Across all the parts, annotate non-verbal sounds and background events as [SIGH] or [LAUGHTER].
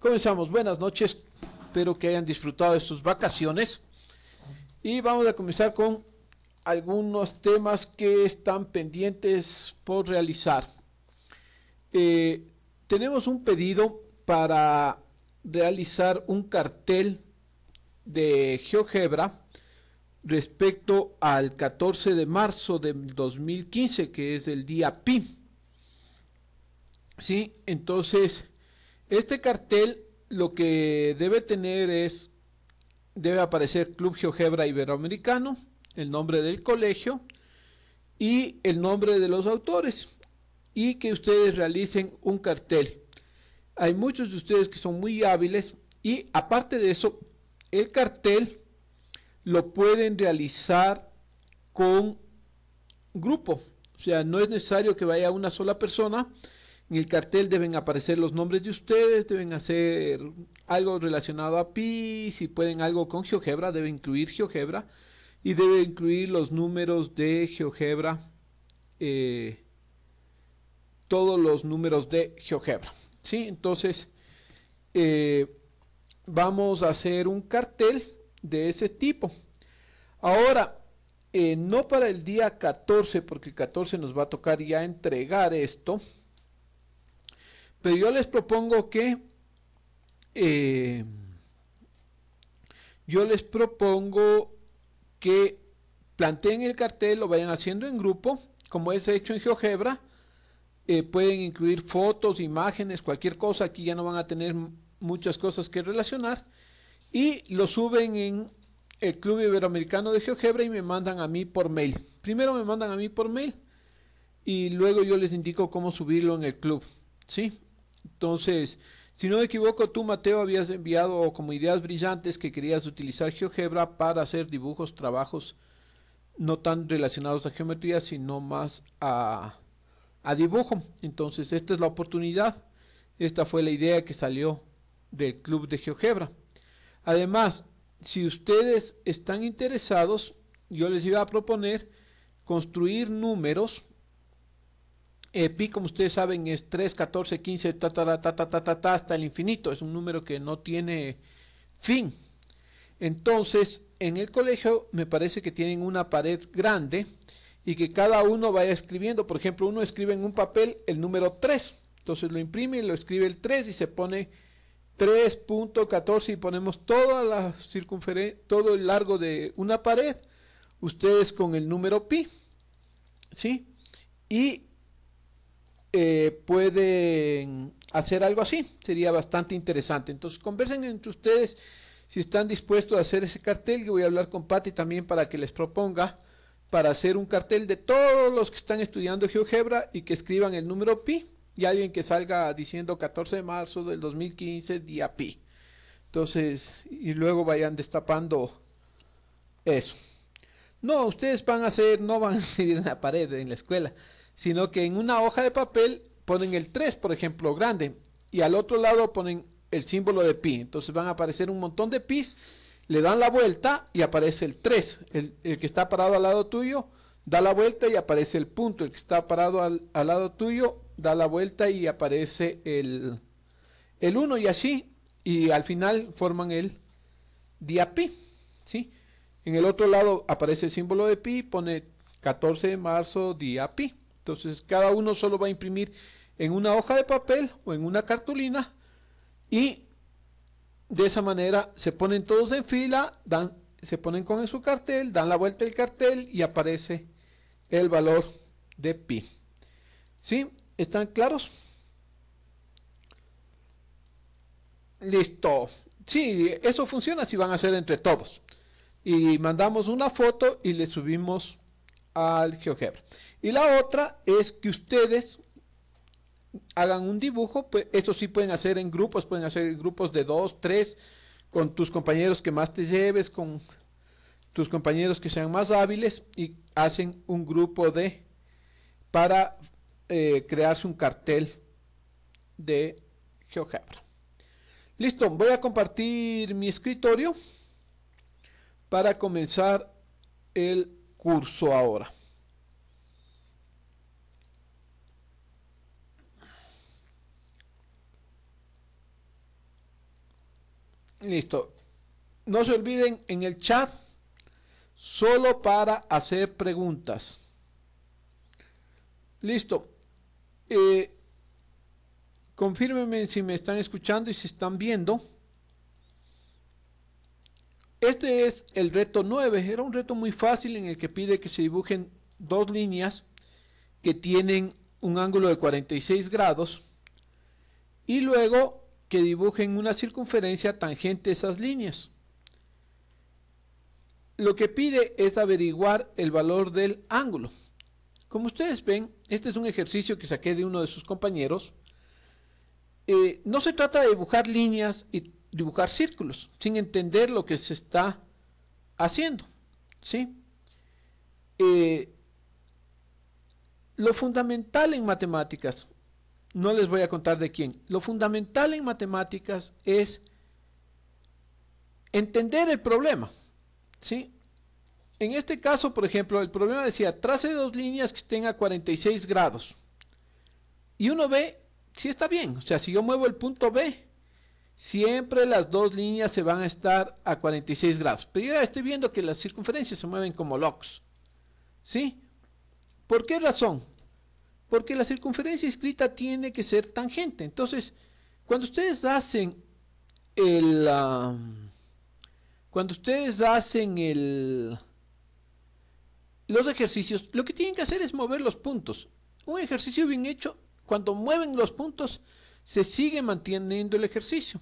Comenzamos, buenas noches, espero que hayan disfrutado de sus vacaciones y vamos a comenzar con algunos temas que están pendientes por realizar. Eh, tenemos un pedido para realizar un cartel de GeoGebra respecto al 14 de marzo de 2015, que es el día pi. ¿Sí? Entonces, este cartel lo que debe tener es, debe aparecer Club Geogebra Iberoamericano, el nombre del colegio y el nombre de los autores y que ustedes realicen un cartel. Hay muchos de ustedes que son muy hábiles y aparte de eso, el cartel lo pueden realizar con grupo. O sea, no es necesario que vaya una sola persona, en el cartel deben aparecer los nombres de ustedes, deben hacer algo relacionado a pi, si pueden algo con GeoGebra, debe incluir GeoGebra y debe incluir los números de GeoGebra, eh, todos los números de GeoGebra. ¿sí? Entonces, eh, vamos a hacer un cartel de ese tipo. Ahora, eh, no para el día 14, porque el 14 nos va a tocar ya entregar esto, pero yo les propongo que... Eh, yo les propongo que planteen el cartel, lo vayan haciendo en grupo, como es hecho en GeoGebra. Eh, pueden incluir fotos, imágenes, cualquier cosa. Aquí ya no van a tener muchas cosas que relacionar. Y lo suben en el Club Iberoamericano de GeoGebra y me mandan a mí por mail. Primero me mandan a mí por mail y luego yo les indico cómo subirlo en el club. ¿sí? Entonces, si no me equivoco, tú Mateo habías enviado como ideas brillantes que querías utilizar GeoGebra para hacer dibujos, trabajos no tan relacionados a geometría, sino más a, a dibujo. Entonces, esta es la oportunidad. Esta fue la idea que salió del club de GeoGebra. Además, si ustedes están interesados, yo les iba a proponer construir números eh, pi, como ustedes saben, es 3, 14, 15, ta, ta, ta, ta, ta, ta, hasta el infinito. Es un número que no tiene fin. Entonces, en el colegio me parece que tienen una pared grande y que cada uno vaya escribiendo. Por ejemplo, uno escribe en un papel el número 3. Entonces lo imprime y lo escribe el 3 y se pone 3.14 y ponemos la todo el largo de una pared, ustedes con el número pi, ¿sí? Y eh, pueden hacer algo así. Sería bastante interesante. Entonces conversen entre ustedes si están dispuestos a hacer ese cartel. Yo voy a hablar con Patti también para que les proponga para hacer un cartel de todos los que están estudiando GeoGebra y que escriban el número pi y alguien que salga diciendo 14 de marzo del 2015 día pi. Entonces, y luego vayan destapando eso. No, ustedes van a hacer, no van a seguir [LAUGHS] en la pared en la escuela sino que en una hoja de papel ponen el 3, por ejemplo, grande, y al otro lado ponen el símbolo de pi. Entonces van a aparecer un montón de pis, le dan la vuelta y aparece el 3. El, que está parado al lado tuyo da la vuelta y aparece el punto. El que está parado al, lado tuyo da la vuelta y aparece el, el 1 y así. Y al final forman el día pi. ¿sí? En el otro lado aparece el símbolo de pi, pone 14 de marzo día pi. Entonces cada uno solo va a imprimir en una hoja de papel o en una cartulina y de esa manera se ponen todos en fila, dan, se ponen con su cartel, dan la vuelta del cartel y aparece el valor de pi. ¿Sí? ¿Están claros? Listo. Sí, eso funciona si van a hacer entre todos. Y mandamos una foto y le subimos al GeoGebra. Y la otra es que ustedes hagan un dibujo, pues eso sí pueden hacer en grupos, pueden hacer grupos de dos, tres, con tus compañeros que más te lleves, con tus compañeros que sean más hábiles y hacen un grupo de para eh, crearse un cartel de GeoGebra. Listo, voy a compartir mi escritorio para comenzar el curso ahora. Listo. No se olviden en el chat solo para hacer preguntas. Listo. Eh, si me están escuchando y si están viendo. Este es el reto 9, era un reto muy fácil en el que pide que se dibujen dos líneas que tienen un ángulo de 46 grados y luego que dibujen una circunferencia tangente a esas líneas. Lo que pide es averiguar el valor del ángulo. Como ustedes ven, este es un ejercicio que saqué de uno de sus compañeros. Eh, no se trata de dibujar líneas y dibujar círculos sin entender lo que se está haciendo. ¿sí? Eh, lo fundamental en matemáticas, no les voy a contar de quién, lo fundamental en matemáticas es entender el problema. ¿sí? En este caso, por ejemplo, el problema decía, trace dos líneas que estén a 46 grados. Y uno ve si está bien, o sea, si yo muevo el punto B, siempre las dos líneas se van a estar a 46 grados. Pero yo estoy viendo que las circunferencias se mueven como locks. ¿Sí? ¿Por qué razón? Porque la circunferencia escrita tiene que ser tangente. Entonces, cuando ustedes hacen el... Um, cuando ustedes hacen el... Los ejercicios, lo que tienen que hacer es mover los puntos. Un ejercicio bien hecho, cuando mueven los puntos, se sigue manteniendo el ejercicio.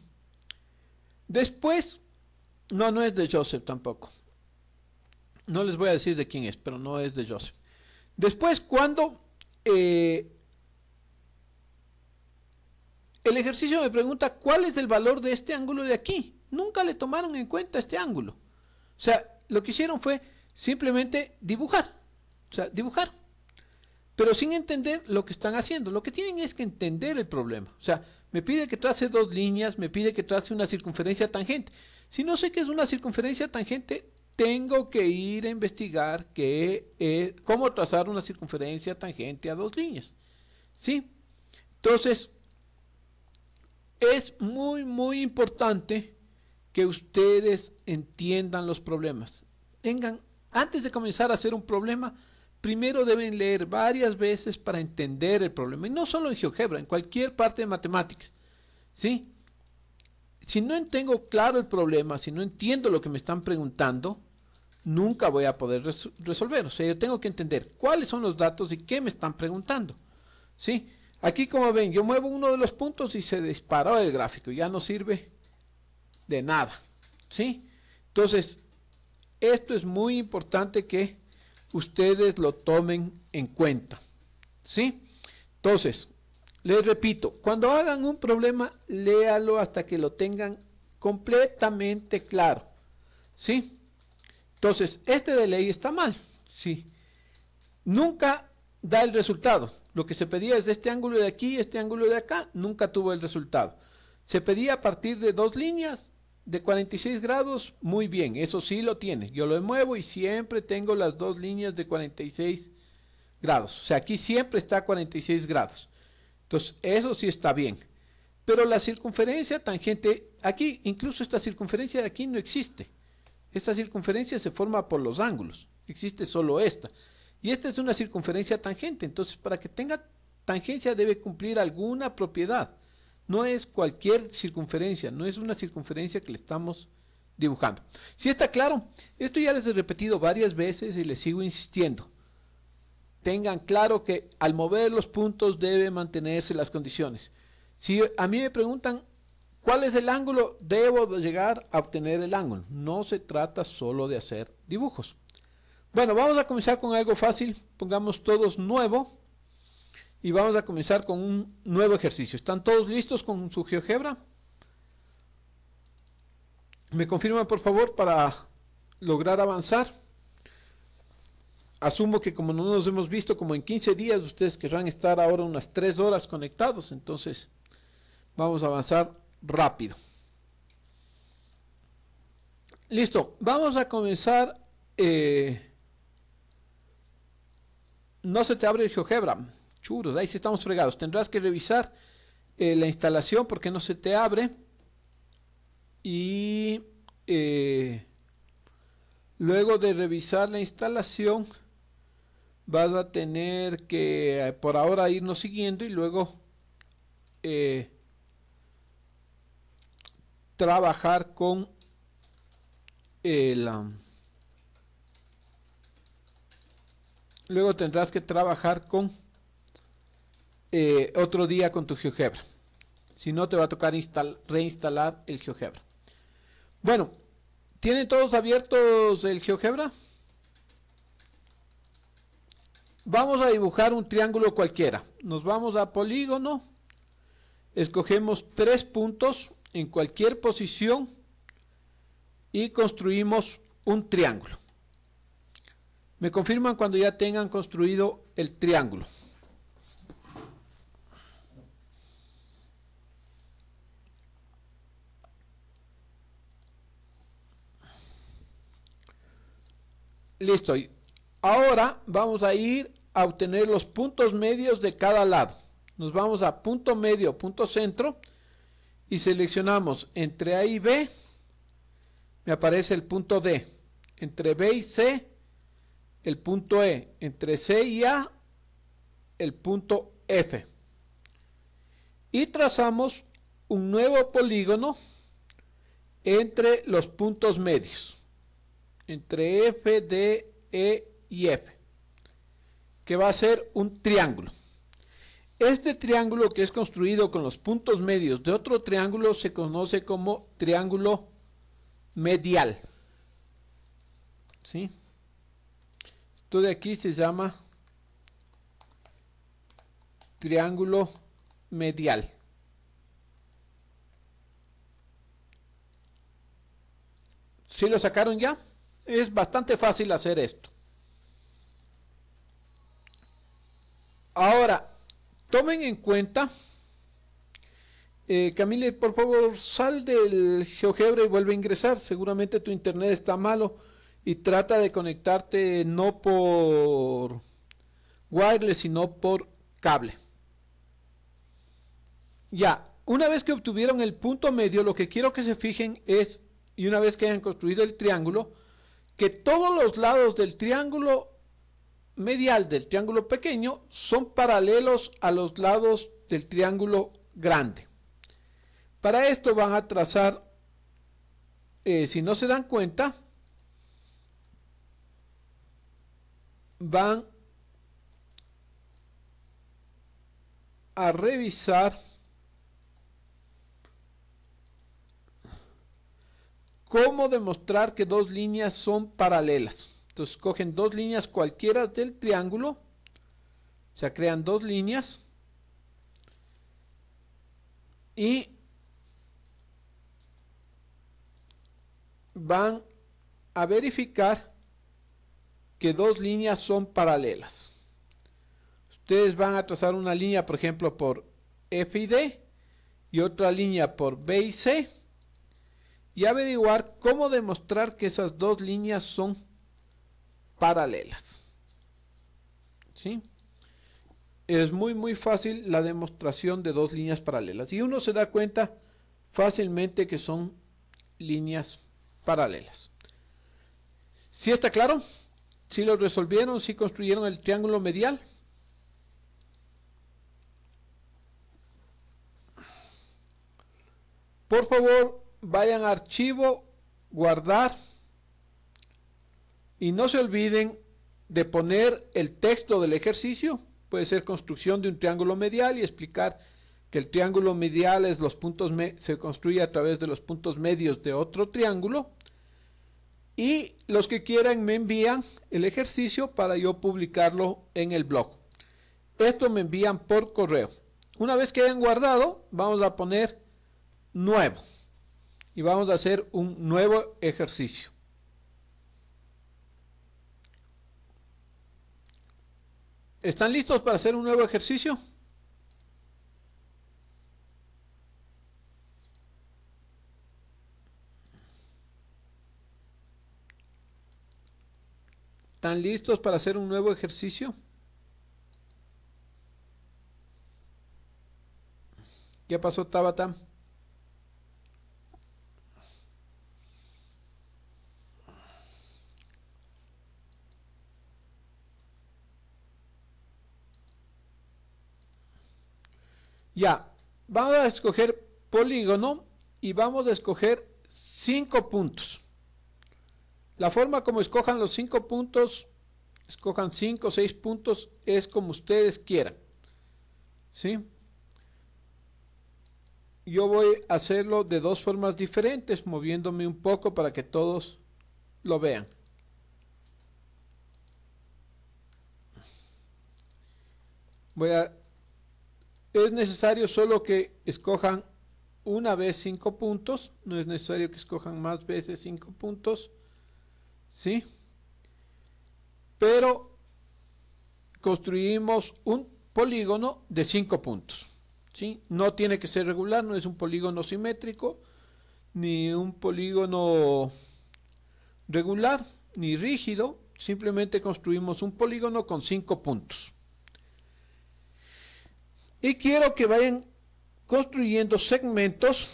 Después, no, no es de Joseph tampoco. No les voy a decir de quién es, pero no es de Joseph. Después, cuando eh, el ejercicio me pregunta cuál es el valor de este ángulo de aquí, nunca le tomaron en cuenta este ángulo. O sea, lo que hicieron fue simplemente dibujar, o sea, dibujar, pero sin entender lo que están haciendo. Lo que tienen es que entender el problema. O sea, me pide que trace dos líneas, me pide que trace una circunferencia tangente. Si no sé qué es una circunferencia tangente, tengo que ir a investigar e, cómo trazar una circunferencia tangente a dos líneas. ¿Sí? Entonces, es muy, muy importante que ustedes entiendan los problemas. Tengan, antes de comenzar a hacer un problema, primero deben leer varias veces para entender el problema. Y no solo en GeoGebra, en cualquier parte de matemáticas. ¿Sí? Si no tengo claro el problema, si no entiendo lo que me están preguntando, nunca voy a poder resolver. O sea, yo tengo que entender cuáles son los datos y qué me están preguntando. ¿Sí? Aquí como ven, yo muevo uno de los puntos y se disparó el gráfico. Ya no sirve de nada. ¿Sí? Entonces, esto es muy importante que ustedes lo tomen en cuenta. ¿Sí? Entonces, les repito, cuando hagan un problema, léalo hasta que lo tengan completamente claro. ¿Sí? Entonces, este de ley está mal. ¿Sí? Nunca da el resultado. Lo que se pedía es este ángulo de aquí, este ángulo de acá, nunca tuvo el resultado. Se pedía a partir de dos líneas, de 46 grados, muy bien, eso sí lo tiene. Yo lo muevo y siempre tengo las dos líneas de 46 grados. O sea, aquí siempre está 46 grados. Entonces, eso sí está bien. Pero la circunferencia tangente, aquí, incluso esta circunferencia de aquí no existe. Esta circunferencia se forma por los ángulos. Existe solo esta. Y esta es una circunferencia tangente. Entonces, para que tenga tangencia debe cumplir alguna propiedad. No es cualquier circunferencia, no es una circunferencia que le estamos dibujando. Si está claro, esto ya les he repetido varias veces y les sigo insistiendo. Tengan claro que al mover los puntos debe mantenerse las condiciones. Si a mí me preguntan cuál es el ángulo, debo llegar a obtener el ángulo. No se trata solo de hacer dibujos. Bueno, vamos a comenzar con algo fácil. Pongamos todos nuevo y vamos a comenzar con un nuevo ejercicio. ¿Están todos listos con su GeoGebra? Me confirman por favor para lograr avanzar. Asumo que como no nos hemos visto como en 15 días, ustedes querrán estar ahora unas 3 horas conectados, entonces vamos a avanzar rápido. Listo, vamos a comenzar. Eh, no se te abre el GeoGebra ahí sí estamos fregados. Tendrás que revisar eh, la instalación porque no se te abre. Y eh, luego de revisar la instalación, vas a tener que eh, por ahora irnos siguiendo y luego trabajar con el... luego tendrás que trabajar con eh, otro día con tu GeoGebra. Si no, te va a tocar reinstalar el GeoGebra. Bueno, ¿tienen todos abiertos el GeoGebra? Vamos a dibujar un triángulo cualquiera. Nos vamos a polígono. Escogemos tres puntos en cualquier posición y construimos un triángulo. Me confirman cuando ya tengan construido el triángulo. Listo. Ahora vamos a ir a obtener los puntos medios de cada lado. Nos vamos a punto medio, punto centro y seleccionamos entre A y B. Me aparece el punto D. Entre B y C, el punto E. Entre C y A, el punto F. Y trazamos un nuevo polígono entre los puntos medios entre F, D, E y F, que va a ser un triángulo. Este triángulo que es construido con los puntos medios de otro triángulo se conoce como triángulo medial. ¿Sí? Esto de aquí se llama triángulo medial. ¿Sí lo sacaron ya? Es bastante fácil hacer esto. Ahora, tomen en cuenta... Eh, Camille, por favor, sal del GeoGebra y vuelve a ingresar. Seguramente tu internet está malo y trata de conectarte no por wireless, sino por cable. Ya, una vez que obtuvieron el punto medio, lo que quiero que se fijen es, y una vez que hayan construido el triángulo, que todos los lados del triángulo medial del triángulo pequeño son paralelos a los lados del triángulo grande. Para esto van a trazar, eh, si no se dan cuenta, van a revisar cómo demostrar que dos líneas son paralelas. Entonces cogen dos líneas cualquiera del triángulo, o sea, crean dos líneas y van a verificar que dos líneas son paralelas. Ustedes van a trazar una línea, por ejemplo, por F y D y otra línea por B y C y averiguar cómo demostrar que esas dos líneas son paralelas. ¿Sí? Es muy muy fácil la demostración de dos líneas paralelas y uno se da cuenta fácilmente que son líneas paralelas. ¿Sí está claro? Si ¿Sí lo resolvieron, si ¿Sí construyeron el triángulo medial. Por favor, vayan a archivo, guardar y no se olviden de poner el texto del ejercicio. Puede ser construcción de un triángulo medial y explicar que el triángulo medial es los puntos se construye a través de los puntos medios de otro triángulo. Y los que quieran me envían el ejercicio para yo publicarlo en el blog. Esto me envían por correo. Una vez que hayan guardado, vamos a poner nuevo y vamos a hacer un nuevo ejercicio. ¿Están listos para hacer un nuevo ejercicio? ¿Están listos para hacer un nuevo ejercicio? ¿Qué pasó, Tabata? Ya, vamos a escoger polígono y vamos a escoger 5 puntos. La forma como escojan los cinco puntos, escojan 5 o 6 puntos, es como ustedes quieran. ¿Sí? yo voy a hacerlo de dos formas diferentes, moviéndome un poco para que todos lo vean. Voy a es necesario solo que escojan una vez cinco puntos, no es necesario que escojan más veces cinco puntos, ¿sí? Pero construimos un polígono de cinco puntos, ¿sí? No tiene que ser regular, no es un polígono simétrico, ni un polígono regular, ni rígido, simplemente construimos un polígono con cinco puntos. Y quiero que vayan construyendo segmentos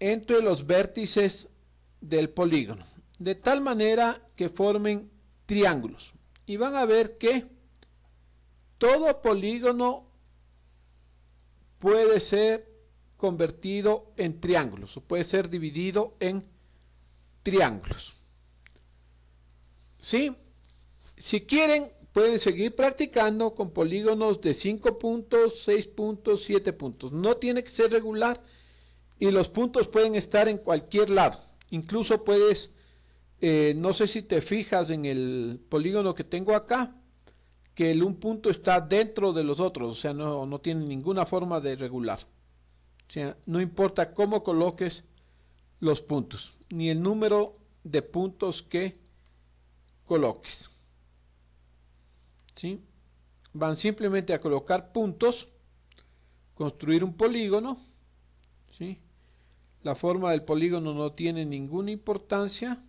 entre los vértices del polígono, de tal manera que formen triángulos. Y van a ver que todo polígono puede ser convertido en triángulos, o puede ser dividido en triángulos. ¿Sí? Si quieren pueden seguir practicando con polígonos de 5 puntos, 6 puntos, 7 puntos. No tiene que ser regular y los puntos pueden estar en cualquier lado. Incluso puedes, eh, no sé si te fijas en el polígono que tengo acá, que el un punto está dentro de los otros, o sea, no, no tiene ninguna forma de regular. O sea, no importa cómo coloques los puntos, ni el número de puntos que coloques. Van simplemente a colocar puntos, construir un polígono, La forma del polígono no tiene ninguna importancia.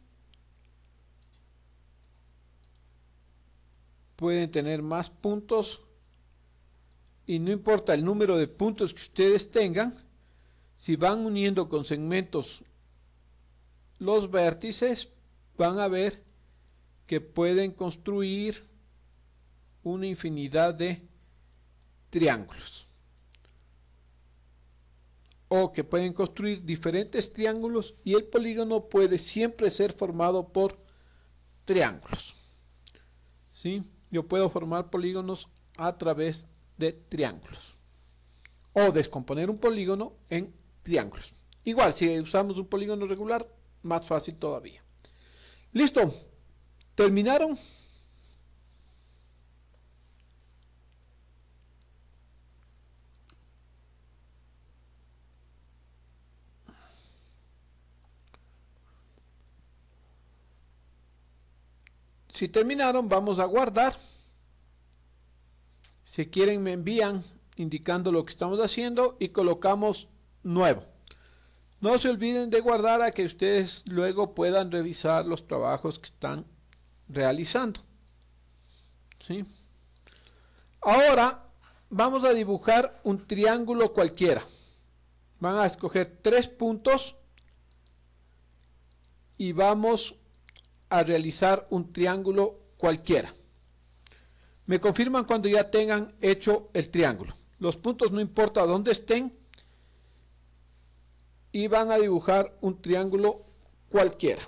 Pueden tener más puntos y no importa el número de puntos que ustedes tengan, si van uniendo con segmentos los vértices, van a ver que pueden construir una infinidad de triángulos o que pueden construir diferentes triángulos y el polígono puede siempre ser formado por triángulos. ¿Sí? Yo puedo formar polígonos a través de triángulos o descomponer un polígono en triángulos. Igual, si usamos un polígono regular, más fácil todavía. Listo, terminaron. Si terminaron, vamos a guardar. Si quieren, me envían indicando lo que estamos haciendo y colocamos nuevo. No se olviden de guardar a que ustedes luego puedan revisar los trabajos que están realizando. ¿Sí? Ahora vamos a dibujar un triángulo cualquiera. Van a escoger tres puntos y vamos a realizar un triángulo cualquiera. Me confirman cuando ya tengan hecho el triángulo. Los puntos no importa dónde estén y van a dibujar un triángulo cualquiera.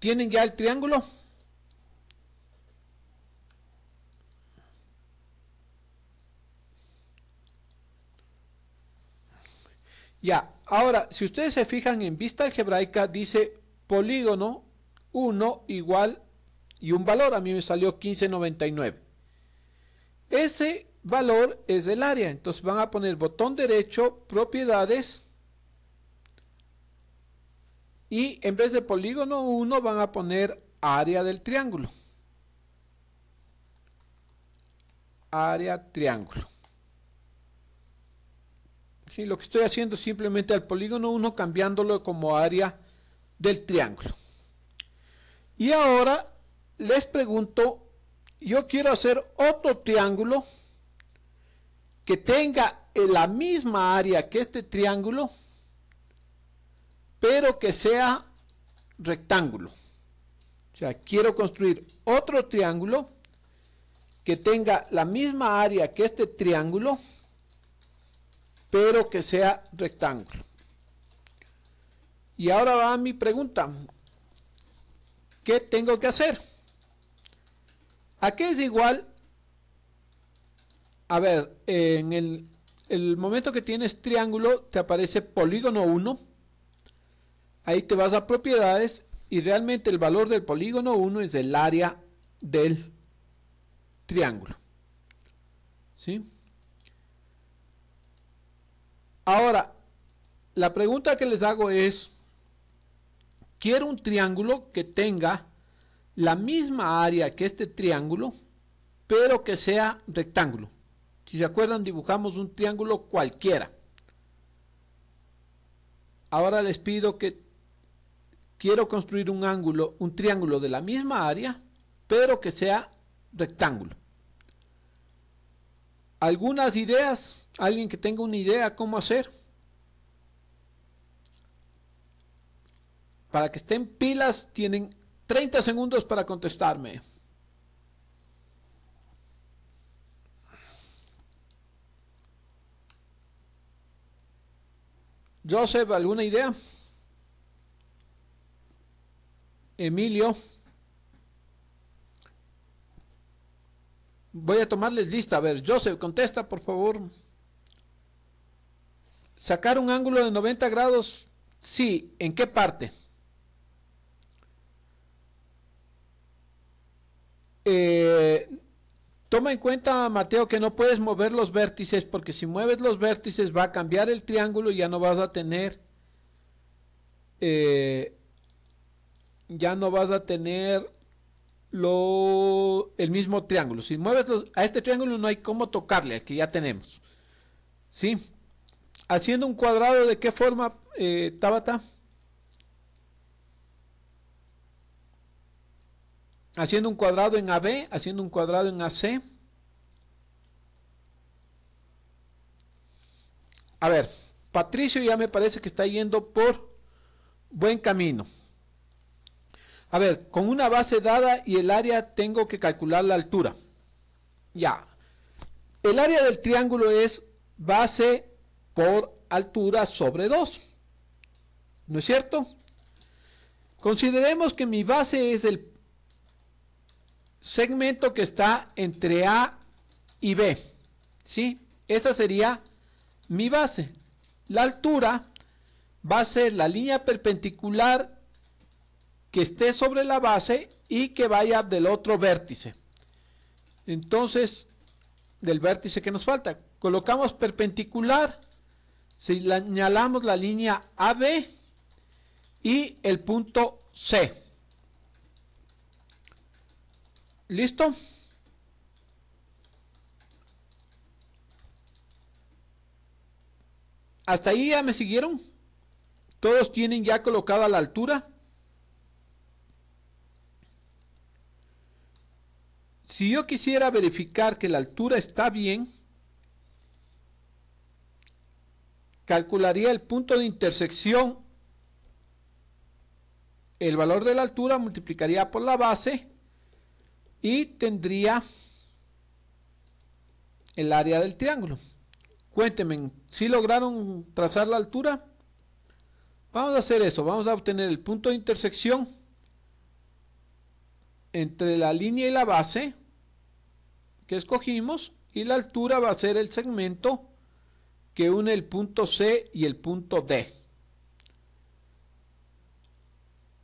¿Tienen ya el triángulo? Ya, ahora, si ustedes se fijan en vista algebraica, dice polígono 1 igual y un valor, a mí me salió 1599. Ese valor es el área, entonces van a poner botón derecho, propiedades, y en vez de polígono 1 van a poner área del triángulo. Área triángulo. Lo que estoy haciendo es simplemente al polígono 1 cambiándolo como área del triángulo. Y ahora les pregunto, yo quiero hacer otro triángulo que tenga la misma área que este triángulo, pero que sea rectángulo. O sea, quiero construir otro triángulo que tenga la misma área que este triángulo, pero que sea rectángulo. Y ahora va mi pregunta. ¿Qué tengo que hacer? ¿A qué es igual? A ver, en el, momento que tienes triángulo te aparece polígono 1. Ahí te vas a propiedades y realmente el valor del polígono 1 es el área del triángulo. ¿Sí? Ahora, la pregunta que les hago es, quiero un triángulo que tenga la misma área que este triángulo, pero que sea rectángulo. Si se acuerdan, dibujamos un triángulo cualquiera. Ahora les pido que quiero construir un ángulo, un triángulo de la misma área, pero que sea rectángulo. Algunas ideas alguien que tenga una idea cómo hacer. Para que estén pilas, tienen 30 segundos para contestarme. Joseph, ¿alguna idea? Emilio. Voy a tomarles lista. A ver, Joseph, contesta, por favor. ¿Sacar un ángulo de 90 grados? Sí. ¿En qué parte? Eh, toma en cuenta, Mateo, que no puedes mover los vértices porque si mueves los vértices va a cambiar el triángulo y ya no vas a tener... Eh, ya no vas a tener lo, el mismo triángulo. Si mueves a este triángulo no hay cómo tocarle, al que ya tenemos. ¿Sí? haciendo un cuadrado de qué forma, eh, Tabata? Haciendo un cuadrado en AB, haciendo un cuadrado en AC. A ver, Patricio ya me parece que está yendo por buen camino. A ver, con una base dada y el área tengo que calcular la altura. Ya. El área del triángulo es base por altura sobre 2. ¿No es cierto? Consideremos que mi base es el segmento que está entre A y B. ¿Sí? Esa sería mi base. La altura va a ser la línea perpendicular que esté sobre la base y que vaya del otro vértice. Entonces, del vértice que nos falta. Colocamos perpendicular Señalamos la línea AB y el punto C. ¿Listo? ¿Hasta ahí ya me siguieron? ¿Todos tienen ya colocada la altura? Si yo quisiera verificar que la altura está bien, calcularía el punto de intersección, el valor de la altura multiplicaría por la base y tendría el área del triángulo. Cuéntenme, si ¿sí lograron trazar la altura, vamos a hacer eso, vamos a obtener el punto de intersección entre la línea y la base que escogimos y la altura va a ser el segmento que une el punto C y el punto D.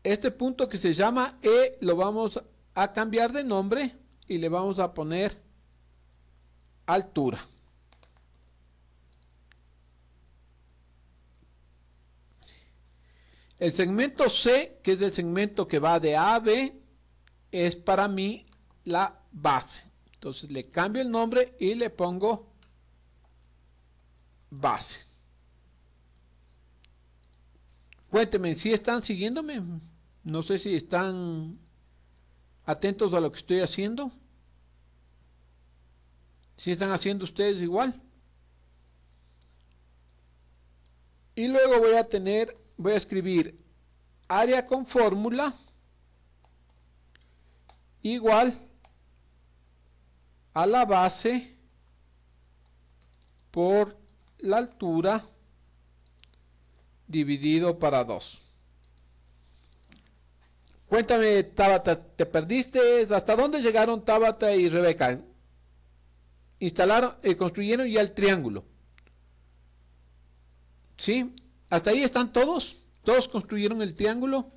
Este punto que se llama E lo vamos a cambiar de nombre y le vamos a poner altura. El segmento C, que es el segmento que va de A a B, es para mí la base. Entonces le cambio el nombre y le pongo base. Cuéntenme. si están siguiéndome? No sé si están atentos a lo que estoy haciendo. Si están haciendo ustedes igual. Y luego voy a tener, voy a escribir área con fórmula igual a la base por la altura dividido para 2. Cuéntame, Tabata, ¿te perdiste? ¿Hasta dónde llegaron Tabata y Rebeca? Instalaron, y eh, construyeron ya el triángulo. ¿Sí? ¿Hasta ahí están todos? ¿Todos construyeron el triángulo?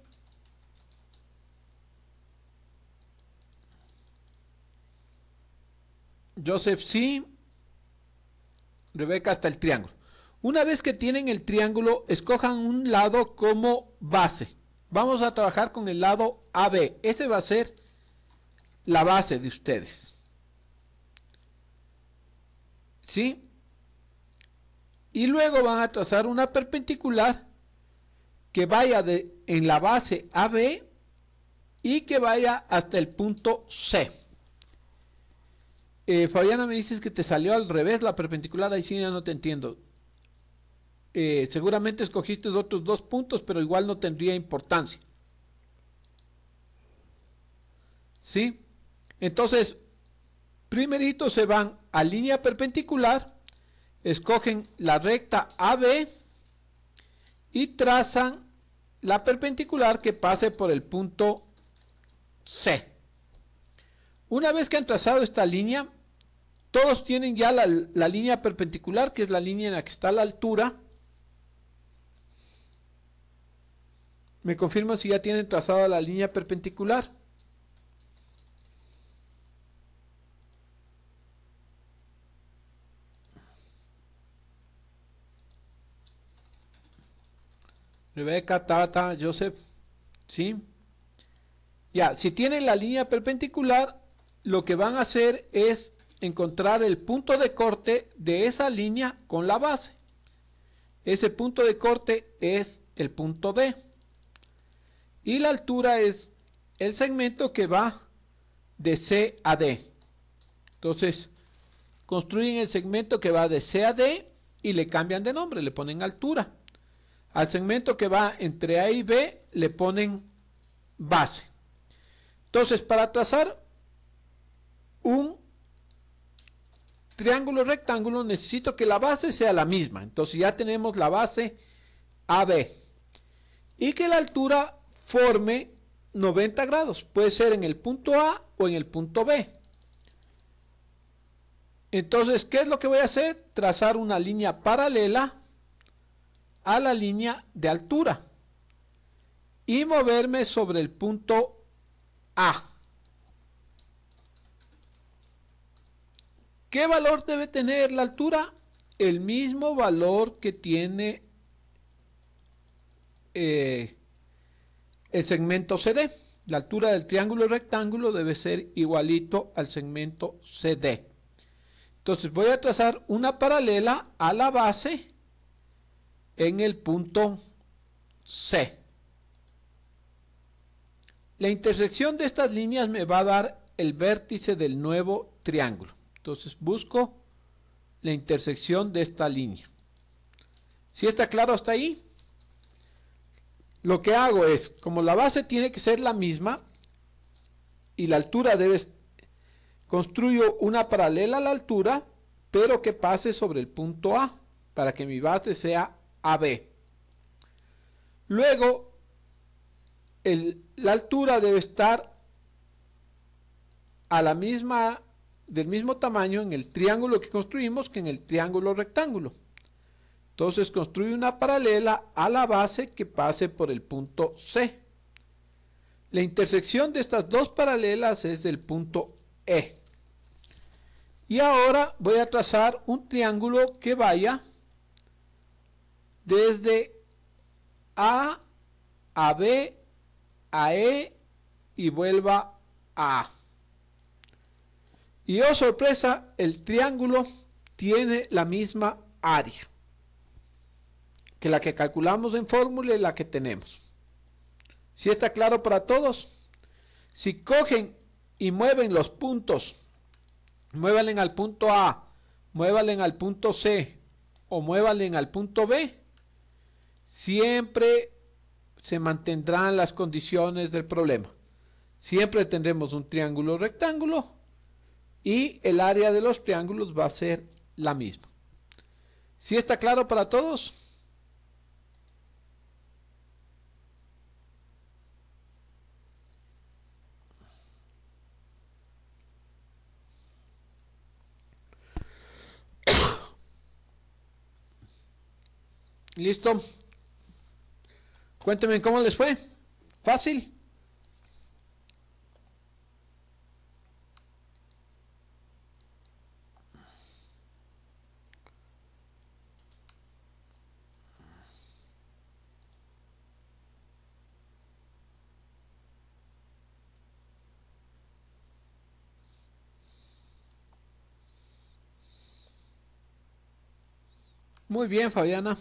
Joseph sí, Rebeca hasta el triángulo. Una vez que tienen el triángulo, escojan un lado como base. Vamos a trabajar con el lado AB. Ese va a ser la base de ustedes. ¿Sí? Y luego van a trazar una perpendicular que vaya de, en la base AB y que vaya hasta el punto C. Eh, Fabiana me dices que te salió al revés la perpendicular, ahí sí ya no te entiendo. Eh, seguramente escogiste otros dos puntos, pero igual no tendría importancia. ¿Sí? Entonces, primerito se van a línea perpendicular, escogen la recta AB y trazan la perpendicular que pase por el punto C. Una vez que han trazado esta línea, todos tienen ya la, línea perpendicular, que es la línea en la que está la altura. Me confirman si ya tienen trazada la línea perpendicular. Rebeca, Tata, Joseph, ¿sí? Ya, si tienen la línea perpendicular, lo que van a hacer es encontrar el punto de corte de esa línea con la base. Ese punto de corte es el punto D. Y la altura es el segmento que va de C a D. Entonces, construyen el segmento que va de C a D y le cambian de nombre, le ponen altura. Al segmento que va entre A y B le ponen base. Entonces, para trazar un triángulo rectángulo necesito que la base sea la misma. Entonces ya tenemos la base AB. Y que la altura forme 90 grados. Puede ser en el punto A o en el punto B. Entonces, ¿qué es lo que voy a hacer? Trazar una línea paralela a la línea de altura. Y moverme sobre el punto A. ¿Qué valor debe tener la altura? El mismo valor que tiene eh, el segmento CD. La altura del triángulo rectángulo debe ser igualito al segmento CD. Entonces voy a trazar una paralela a la base en el punto C. La intersección de estas líneas me va a dar el vértice del nuevo triángulo. Entonces busco la intersección de esta línea. Si está claro hasta ahí? Lo que hago es, como la base tiene que ser la misma y la altura debe... Construyo una paralela a la altura, pero que pase sobre el punto A, para que mi base sea AB. Luego, la altura debe estar a la misma del mismo tamaño en el triángulo que construimos que en el triángulo rectángulo. Entonces construye una paralela a la base que pase por el punto C. La intersección de estas dos paralelas es el punto E. Y ahora voy a trazar un triángulo que vaya desde A a B a E y vuelva a A. Y oh sorpresa, el triángulo tiene la misma área que la que calculamos en fórmula y la que tenemos. Si está claro para todos, si cogen y mueven los puntos, muévalen al punto A, muévalen al punto C o muévalen al punto B, siempre se mantendrán las condiciones del problema. Siempre tendremos un triángulo rectángulo y el área de los triángulos va a ser la misma. Si está claro para todos? [COUGHS] ¿Listo? Cuéntenme cómo les fue. ¿Fácil? Muy bien, Fabiana.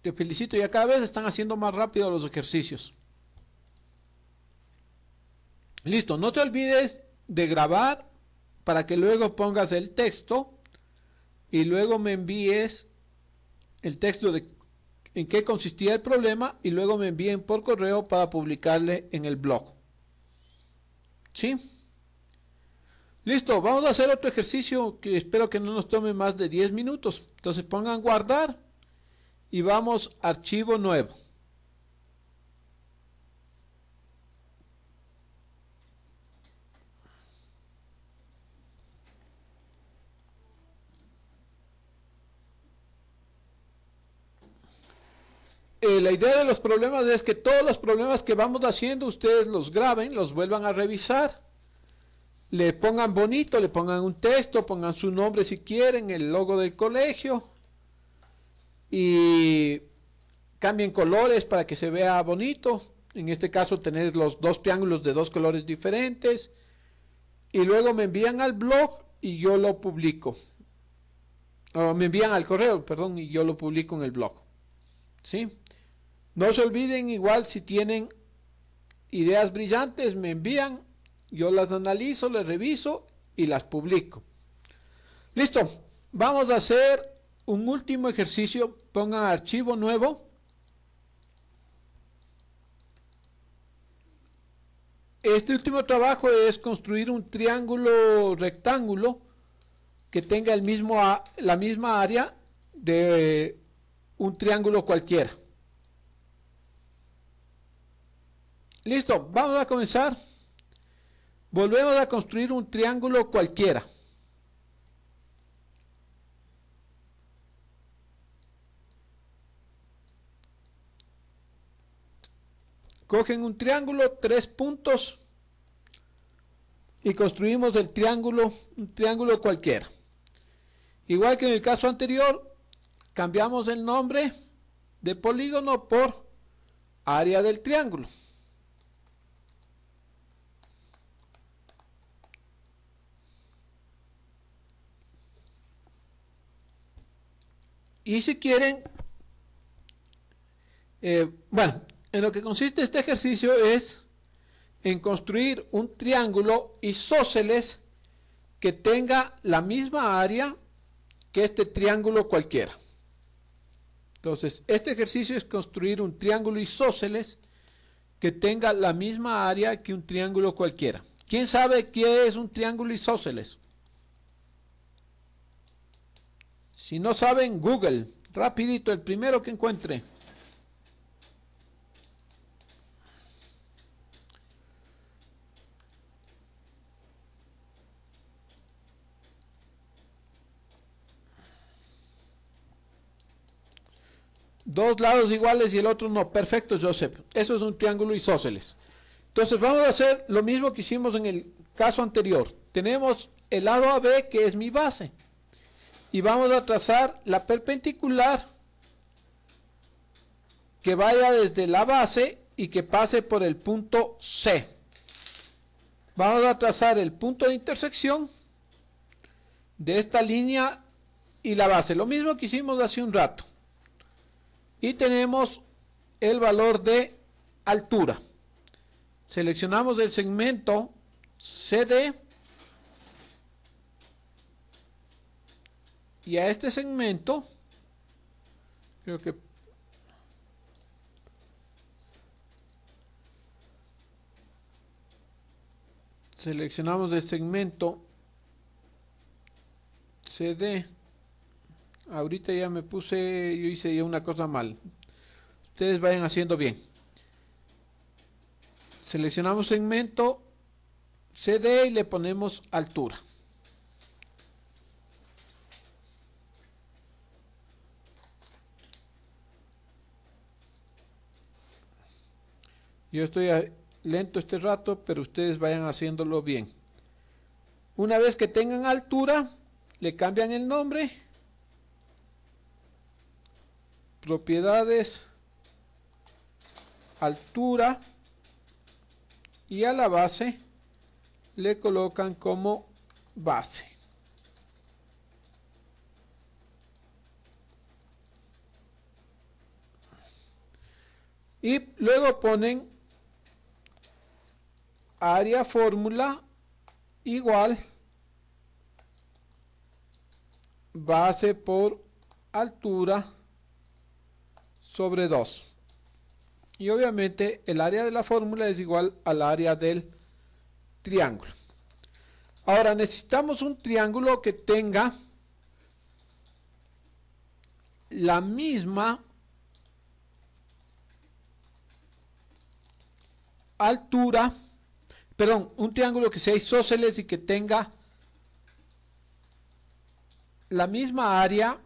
Te felicito. Ya cada vez están haciendo más rápido los ejercicios. Listo. No te olvides de grabar para que luego pongas el texto y luego me envíes el texto de en qué consistía el problema y luego me envíen por correo para publicarle en el blog. ¿Sí? Listo, vamos a hacer otro ejercicio que espero que no nos tome más de 10 minutos. Entonces pongan guardar y vamos archivo nuevo. Eh, la idea de los problemas es que todos los problemas que vamos haciendo ustedes los graben, los vuelvan a revisar le pongan bonito, le pongan un texto, pongan su nombre si quieren, el logo del colegio y cambien colores para que se vea bonito. En este caso tener los dos triángulos de dos colores diferentes y luego me envían al blog y yo lo publico. O me envían al correo, perdón, y yo lo publico en el blog. ¿Sí? No se olviden igual si tienen ideas brillantes, me envían yo las analizo, las reviso y las publico. Listo, vamos a hacer un último ejercicio, pongan archivo nuevo. Este último trabajo es construir un triángulo rectángulo que tenga el mismo, la misma área de un triángulo cualquiera. Listo, vamos a comenzar. Volvemos a construir un triángulo cualquiera. Cogen un triángulo, tres puntos y construimos el triángulo, un triángulo cualquiera. Igual que en el caso anterior, cambiamos el nombre de polígono por área del triángulo. Y si quieren, eh, bueno, en lo que consiste este ejercicio es en construir un triángulo isósceles que tenga la misma área que este triángulo cualquiera. Entonces, este ejercicio es construir un triángulo isósceles que tenga la misma área que un triángulo cualquiera. ¿Quién sabe qué es un triángulo isósceles? Si no saben, Google. Rapidito, el primero que encuentre. Dos lados iguales y el otro no. Perfecto, Joseph. Eso es un triángulo isósceles. Entonces vamos a hacer lo mismo que hicimos en el caso anterior. Tenemos el lado AB que es mi base y vamos a trazar la perpendicular que vaya desde la base y que pase por el punto C. Vamos a trazar el punto de intersección de esta línea y la base. Lo mismo que hicimos hace un rato. Y tenemos el valor de altura. Seleccionamos el segmento CD Y a este segmento, creo que seleccionamos el segmento CD. Ahorita ya me puse, yo hice ya una cosa mal. Ustedes vayan haciendo bien. Seleccionamos segmento CD y le ponemos altura. Yo estoy lento este rato, pero ustedes vayan haciéndolo bien. Una vez que tengan altura, le cambian el nombre. Propiedades, altura y a la base le colocan como base. Y luego ponen área fórmula igual base por altura sobre 2 y obviamente el área de la fórmula es igual al área del triángulo ahora necesitamos un triángulo que tenga la misma altura perdón, un triángulo que sea isósceles y que tenga la misma área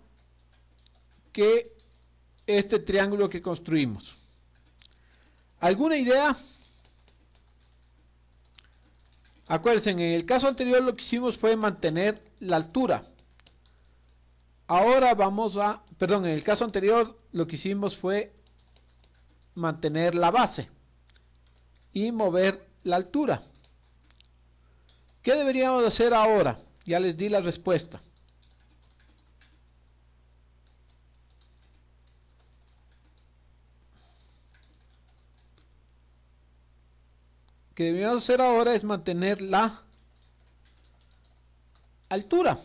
que este triángulo que construimos. ¿Alguna idea? Acuérdense, en el caso anterior lo que hicimos fue mantener la altura. Ahora vamos a, perdón, en el caso anterior lo que hicimos fue mantener la base y mover la altura. ¿Qué deberíamos hacer ahora? Ya les di la respuesta. que debemos hacer ahora es mantener la altura.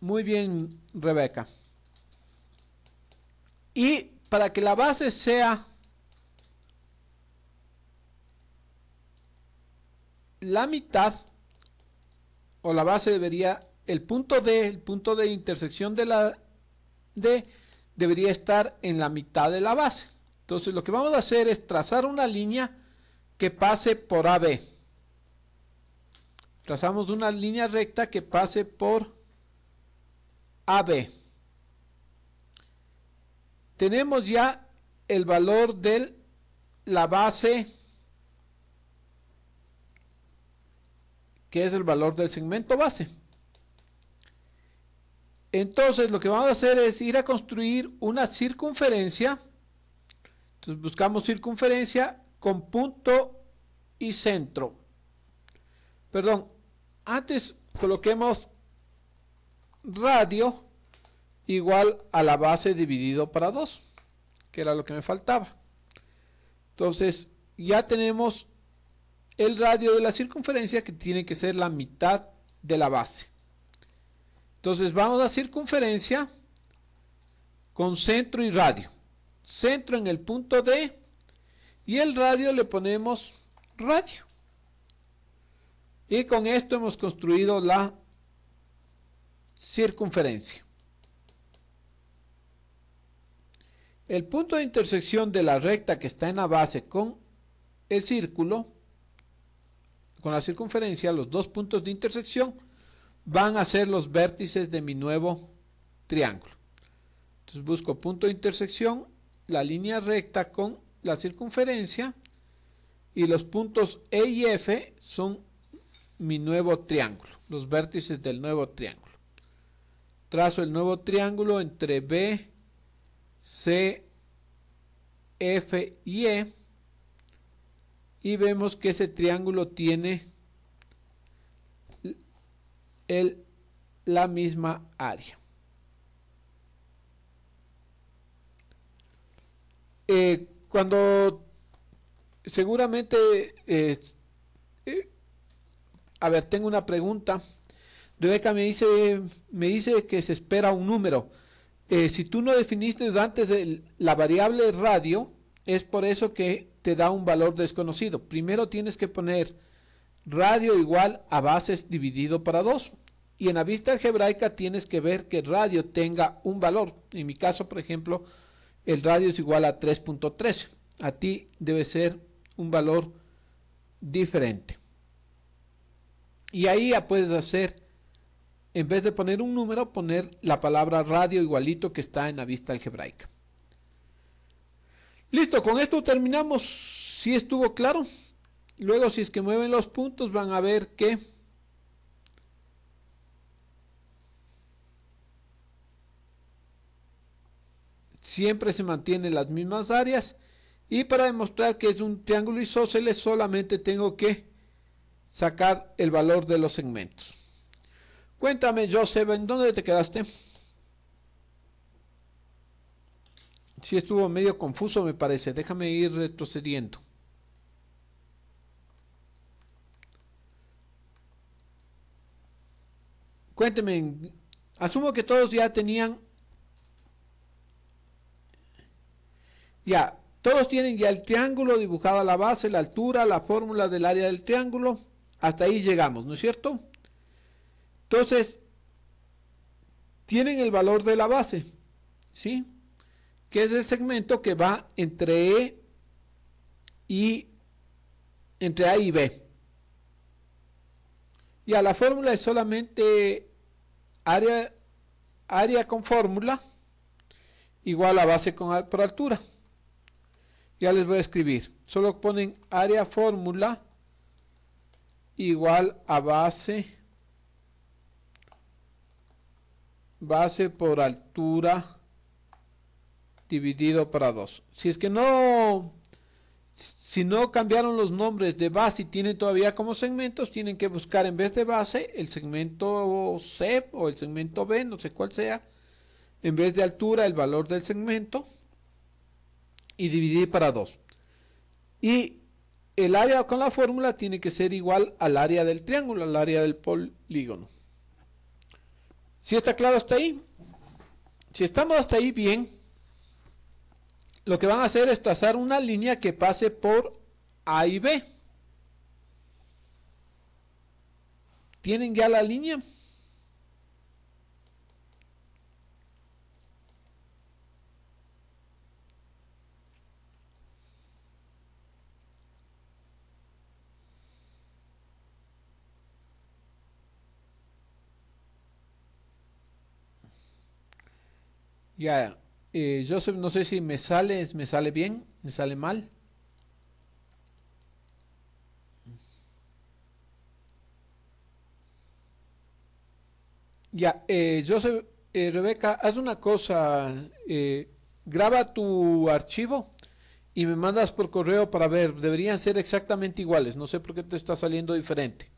Muy bien, Rebeca. Y para que la base sea la mitad o la base debería, el punto D, el punto de intersección de la D debería estar en la mitad de la base. Entonces lo que vamos a hacer es trazar una línea que pase por AB. Trazamos una línea recta que pase por AB. Tenemos ya el valor de la base que es el valor del segmento base. Entonces lo que vamos a hacer es ir a construir una circunferencia. Entonces buscamos circunferencia con punto y centro. Perdón, antes coloquemos radio igual a la base dividido para 2, que era lo que me faltaba. Entonces ya tenemos el radio de la circunferencia que tiene que ser la mitad de la base. Entonces vamos a circunferencia con centro y radio. Centro en el punto D y el radio le ponemos radio. Y con esto hemos construido la circunferencia. El punto de intersección de la recta que está en la base con el círculo con la circunferencia, los dos puntos de intersección van a ser los vértices de mi nuevo triángulo. Entonces busco punto de intersección, la línea recta con la circunferencia y los puntos E y F son mi nuevo triángulo, los vértices del nuevo triángulo. Trazo el nuevo triángulo entre B, C, F y E y vemos que ese triángulo tiene la misma área. Eh, cuando seguramente, eh, eh, a ver, tengo una pregunta. Rebeca me dice, me dice que se espera un número. si tú no definiste antes la variable radio, es por eso que te da un valor desconocido. Primero tienes que poner radio igual a bases dividido para 2. Y en la vista algebraica tienes que ver que radio tenga un valor. En mi caso, por ejemplo, el radio es igual a 3.13. A ti debe ser un valor diferente. Y ahí ya puedes hacer, en vez de poner un número, poner la palabra radio igualito que está en la vista algebraica. Listo, con esto terminamos. Si estuvo claro. Luego, si es que mueven los puntos, van a ver que... Siempre se mantienen las mismas áreas. Y para demostrar que es un triángulo isósceles, solamente tengo que sacar el valor de los segmentos. Cuéntame, Joseph, ¿en dónde te quedaste? Si estuvo medio confuso, me parece. Déjame ir retrocediendo. Cuénteme, asumo que todos ya tenían... Ya, todos tienen ya el triángulo dibujado a la base, la altura, la fórmula del área del triángulo. Hasta ahí llegamos, ¿no es cierto? Entonces, tienen el valor de la base, ¿sí? que es el segmento que va entre E y entre A y B. Ya, la fórmula es solamente área, área con fórmula igual a base con, por altura. Ya les voy a escribir. Solo ponen área fórmula igual a base base por altura dividido para 2. Si es que no, si no cambiaron los nombres de base y tienen todavía como segmentos, tienen que buscar en vez de base el segmento C o el segmento B, no sé cuál sea, en vez de altura el valor del segmento y dividir para 2. Y el área con la fórmula tiene que ser igual al área del triángulo, al área del polígono. Si está claro hasta ahí? Si estamos hasta ahí, bien lo que van a hacer es trazar una línea que pase por A y B. ¿Tienen ya la línea? Ya, Joseph, no sé si me sale, me sale bien, me sale mal. Ya, Joseph, eh, Rebeca, haz una cosa, eh, graba tu archivo y me mandas por correo para ver, deberían ser exactamente iguales, no sé por qué te está saliendo diferente.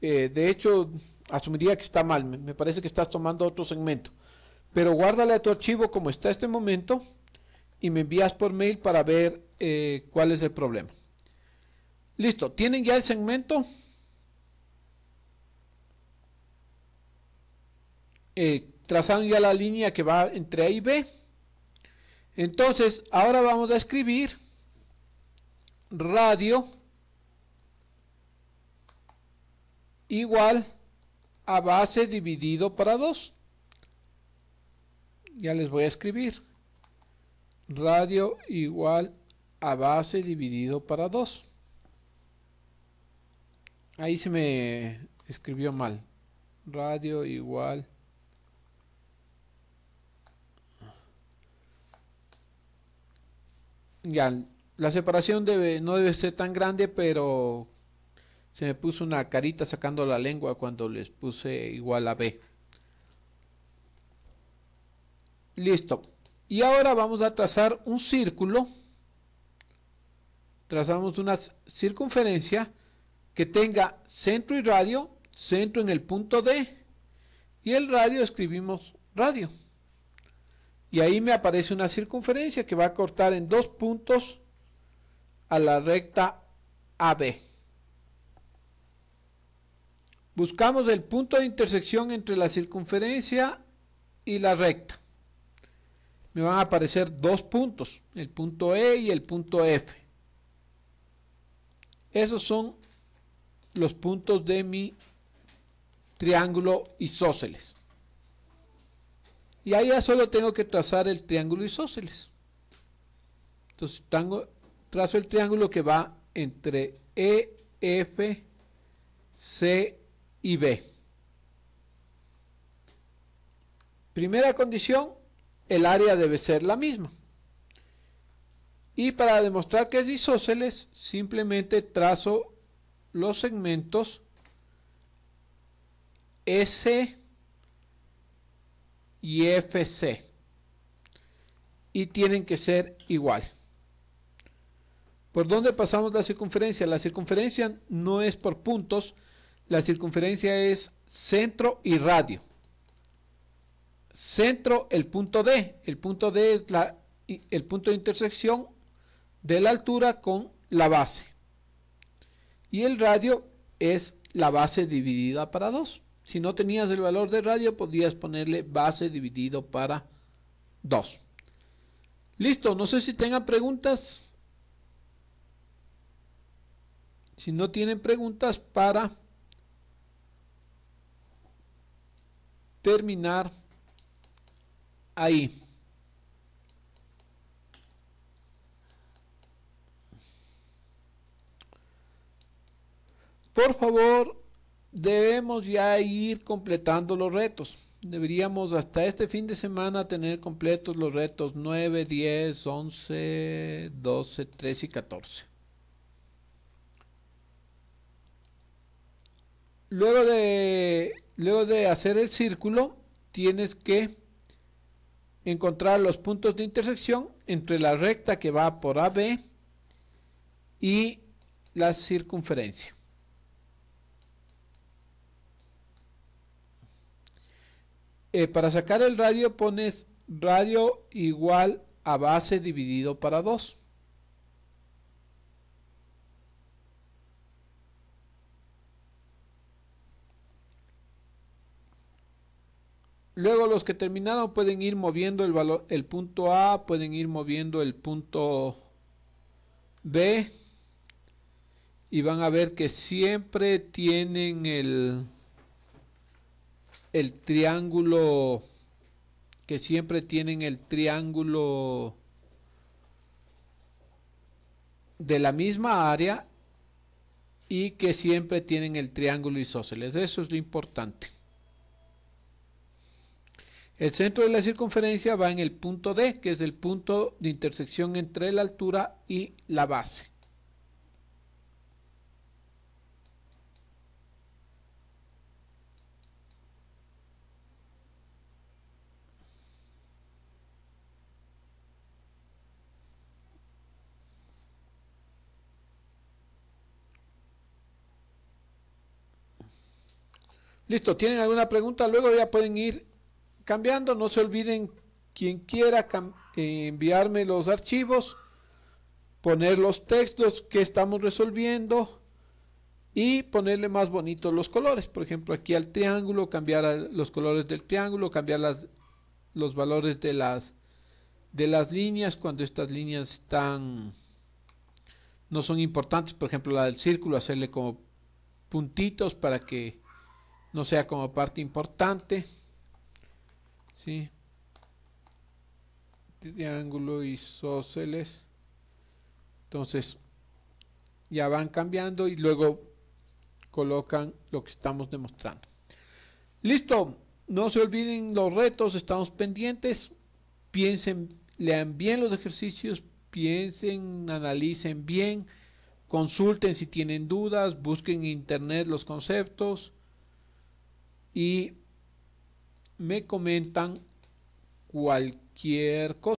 Eh, de hecho, asumiría que está mal, me parece que estás tomando otro segmento pero guárdale a tu archivo como está este momento y me envías por mail para ver eh, cuál es el problema. Listo, ¿tienen ya el segmento? Eh, ya la línea que va entre A y B. Entonces, ahora vamos a escribir radio igual a base dividido para 2 ya les voy a escribir. Radio igual a base dividido para 2. Ahí se me escribió mal. Radio igual ya la separación debe, no debe ser tan grande pero se me puso una carita sacando la lengua cuando les puse igual a B Listo. Y ahora vamos a trazar un círculo. Trazamos una circunferencia que tenga centro y radio, centro en el punto D, y el radio escribimos radio. Y ahí me aparece una circunferencia que va a cortar en dos puntos a la recta AB. Buscamos el punto de intersección entre la circunferencia y la recta me van a aparecer dos puntos, el punto E y el punto F. Esos son los puntos de mi triángulo isósceles. Y ahí ya solo tengo que trazar el triángulo isósceles. Entonces trazo el triángulo que va entre E, F, C y B. Primera condición, el área debe ser la misma. Y para demostrar que es isósceles, simplemente trazo los segmentos S y FC. Y tienen que ser igual. ¿Por dónde pasamos la circunferencia? La circunferencia no es por puntos, la circunferencia es centro y radio. Centro, el punto D. El punto D es la, el punto de intersección de la altura con la base. Y el radio es la base dividida para 2. Si no tenías el valor de radio, podrías ponerle base dividido para 2. Listo, no sé si tengan preguntas. Si no tienen preguntas para terminar ahí. Por favor, debemos ya ir completando los retos. Deberíamos hasta este fin de semana tener completos los retos 9, 10, 11, 12, 13 y 14. Luego de, luego de hacer el círculo, tienes que encontrar los puntos de intersección entre la recta que va por AB y la circunferencia. Eh, para sacar el radio pones radio igual a base dividido para 2. Luego los que terminaron pueden ir moviendo el, punto A, pueden ir moviendo el punto B y van a ver que siempre tienen el, el triángulo que siempre tienen el triángulo de la misma área y que siempre tienen el triángulo isósceles. Eso es lo importante. El centro de la circunferencia va en el punto D, que es el punto de intersección entre la altura y la base. Listo, ¿tienen alguna pregunta? Luego ya pueden ir cambiando. No se olviden, quien quiera eh, enviarme los archivos, poner los textos que estamos resolviendo y ponerle más bonitos los colores. Por ejemplo, aquí al triángulo, cambiar los colores del triángulo, cambiar los valores de las, de las líneas cuando estas líneas están no son importantes. Por ejemplo, la del círculo, hacerle como puntitos para que no sea como parte importante. ¿sí? triángulo isósceles entonces ya van cambiando y luego colocan lo que estamos demostrando listo no se olviden los retos estamos pendientes piensen lean bien los ejercicios piensen analicen bien consulten si tienen dudas busquen en internet los conceptos y me comentan cualquier cosa.